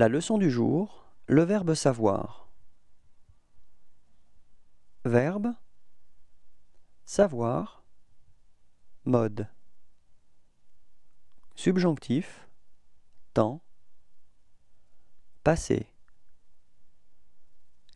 La leçon du jour, le verbe savoir. Verbe Savoir Mode Subjonctif Temps Passé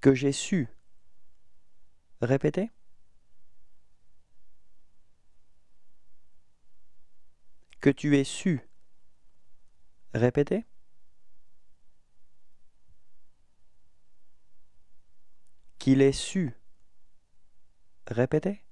Que j'ai su répéter. Que tu es su répéter. qu'il ait su. Répétez.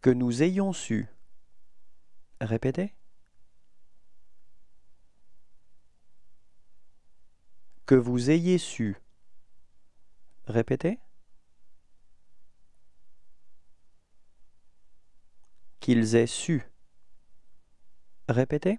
Que nous ayons su. Répétez. Que vous ayez su. Répétez. Qu'ils aient su. Répétez.